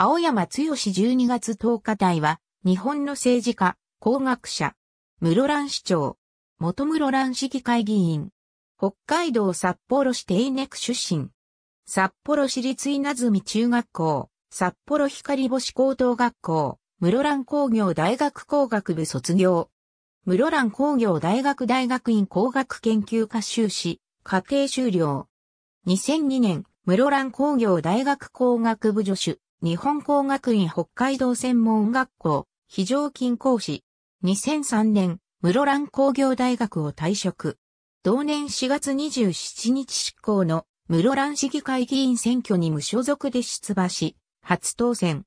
青山剛12月10日隊は、日本の政治家、工学者、室蘭市長、元室蘭市議会議員、北海道札幌市定ネ区出身、札幌市立稲積中学校、札幌光星高等学校、室蘭工業大学工学部卒業、室蘭工業大学大学院工学研究科修士、家庭修了。2002年、室蘭工業大学工学部助手。日本工学院北海道専門学校、非常勤講師。2003年、室蘭工業大学を退職。同年4月27日執行の室蘭市議会議員選挙に無所属で出馬し、初当選。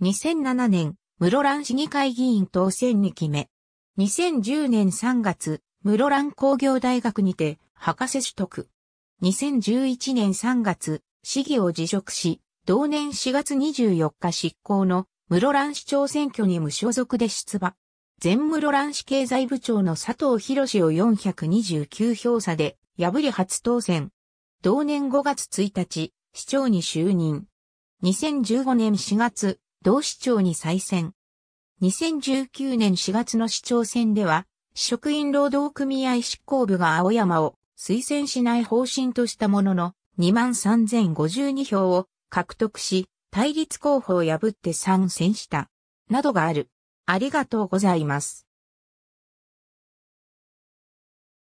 2007年、室蘭市議会議員当選に決め。2010年3月、室蘭工業大学にて、博士取得。2011年3月、市議を辞職し、同年4月24日執行の室蘭市長選挙に無所属で出馬。前室蘭市経済部長の佐藤博士を429票差で破り初当選。同年5月1日、市長に就任。2015年4月、同市長に再選。2019年4月の市長選では、職員労働組合執行部が青山を推薦しない方針としたものの、23,052票を獲得し、対立候補を破って参戦した、などがある。ありがとうございます。